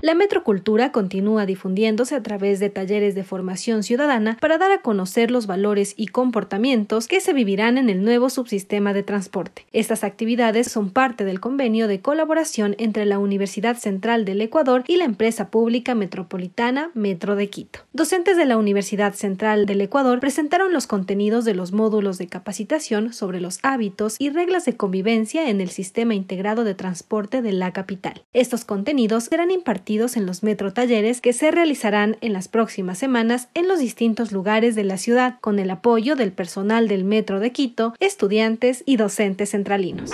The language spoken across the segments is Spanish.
La metrocultura continúa difundiéndose a través de talleres de formación ciudadana para dar a conocer los valores y comportamientos que se vivirán en el nuevo subsistema de transporte. Estas actividades son parte del convenio de colaboración entre la Universidad Central del Ecuador y la empresa pública metropolitana Metro de Quito. Docentes de la Universidad Central del Ecuador presentaron los contenidos de los módulos de capacitación sobre los hábitos y reglas de convivencia en el sistema integrado de transporte de la capital. Estos contenidos serán impartidos en los metro talleres que se realizarán en las próximas semanas en los distintos lugares de la ciudad, con el apoyo del personal del metro de Quito, estudiantes y docentes centralinos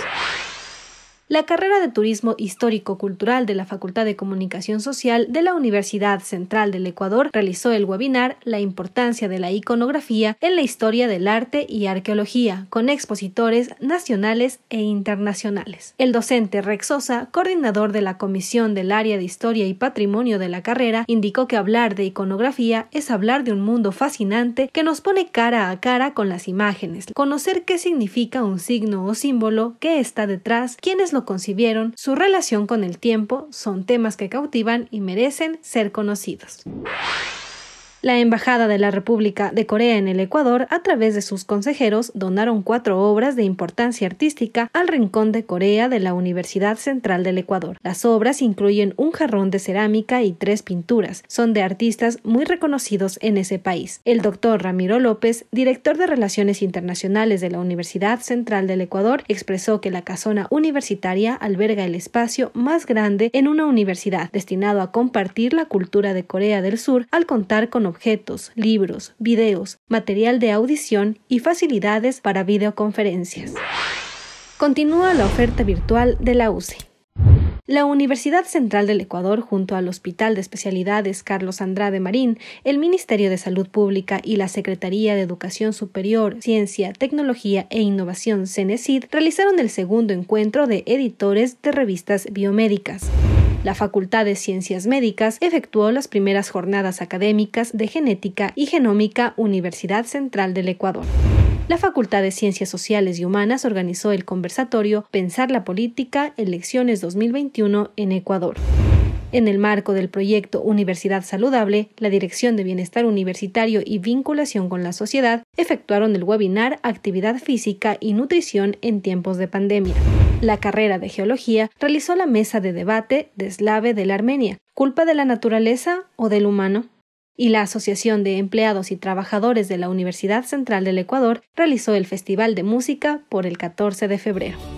la carrera de Turismo Histórico-Cultural de la Facultad de Comunicación Social de la Universidad Central del Ecuador realizó el webinar La importancia de la iconografía en la historia del arte y arqueología, con expositores nacionales e internacionales. El docente Rex Sosa, coordinador de la Comisión del Área de Historia y Patrimonio de la carrera, indicó que hablar de iconografía es hablar de un mundo fascinante que nos pone cara a cara con las imágenes, conocer qué significa un signo o símbolo, qué está detrás, quiénes concibieron, su relación con el tiempo, son temas que cautivan y merecen ser conocidos. La Embajada de la República de Corea en el Ecuador, a través de sus consejeros, donaron cuatro obras de importancia artística al Rincón de Corea de la Universidad Central del Ecuador. Las obras incluyen un jarrón de cerámica y tres pinturas. Son de artistas muy reconocidos en ese país. El doctor Ramiro López, director de Relaciones Internacionales de la Universidad Central del Ecuador, expresó que la casona universitaria alberga el espacio más grande en una universidad destinado a compartir la cultura de Corea del Sur al contar con objetos, libros, videos, material de audición y facilidades para videoconferencias. Continúa la oferta virtual de la UCE. La Universidad Central del Ecuador, junto al Hospital de Especialidades Carlos Andrade Marín, el Ministerio de Salud Pública y la Secretaría de Educación Superior, Ciencia, Tecnología e Innovación, CENESID, realizaron el segundo encuentro de editores de revistas biomédicas. La Facultad de Ciencias Médicas efectuó las primeras jornadas académicas de genética y genómica Universidad Central del Ecuador. La Facultad de Ciencias Sociales y Humanas organizó el conversatorio Pensar la Política, Elecciones 2021 en Ecuador. En el marco del proyecto Universidad Saludable, la Dirección de Bienestar Universitario y Vinculación con la Sociedad efectuaron el webinar Actividad Física y Nutrición en tiempos de pandemia. La carrera de Geología realizó la mesa de debate Deslave de la Armenia, ¿culpa de la naturaleza o del humano? y la Asociación de Empleados y Trabajadores de la Universidad Central del Ecuador realizó el Festival de Música por el 14 de febrero.